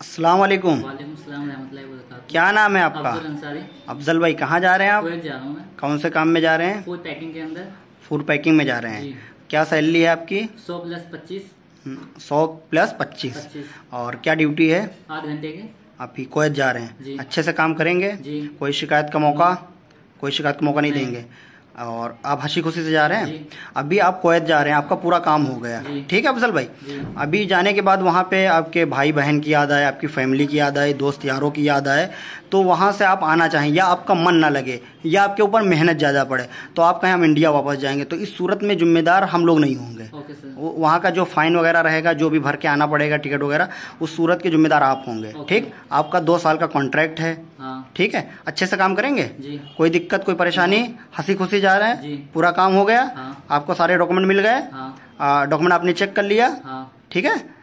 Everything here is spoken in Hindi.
अस्सलाम वालेकुम क्या नाम है आपका अफजल भाई कहाँ जा रहे हैं आप कौन से काम में जा रहे हैं फूड पैकिंग के अंदर फूड पैकिंग में जा रहे हैं क्या सैलरी है आपकी सौ प्लस पच्चीस हम्म, सौ प्लस पच्चीस और क्या ड्यूटी है आठ घंटे की आप ही कोयत जा रहे हैं अच्छे से काम करेंगे कोई शिकायत का मौका हम्म। कोई शिकायत का मौका नहीं देंगे और आप हंसी खुशी से जा रहे हैं अभी आप कोयत जा रहे हैं आपका पूरा काम हो गया ठीक है अफजल भाई अभी जाने के बाद वहाँ पे आपके भाई बहन की याद आए आपकी फैमिली की याद आए दोस्त यारों की याद आए तो वहाँ से आप आना चाहें या आपका मन ना लगे या आपके ऊपर मेहनत ज़्यादा पड़े तो आप कहें हम इंडिया वापस जाएंगे तो इस सूरत में जिम्मेदार हम लोग नहीं होंगे वहाँ का जो फ़ाइन वगैरह रहेगा जो भी भर के आना पड़ेगा टिकट वगैरह उस सूरत के जिम्मेदार आप होंगे ठीक आपका दो साल का कॉन्ट्रैक्ट है ठीक है अच्छे से काम करेंगे जी कोई दिक्कत कोई परेशानी हाँ। हंसी खुशी जा रहे हैं पूरा काम हो गया हाँ। आपको सारे डॉक्यूमेंट मिल गए हाँ। डॉक्यूमेंट आपने चेक कर लिया हाँ। ठीक है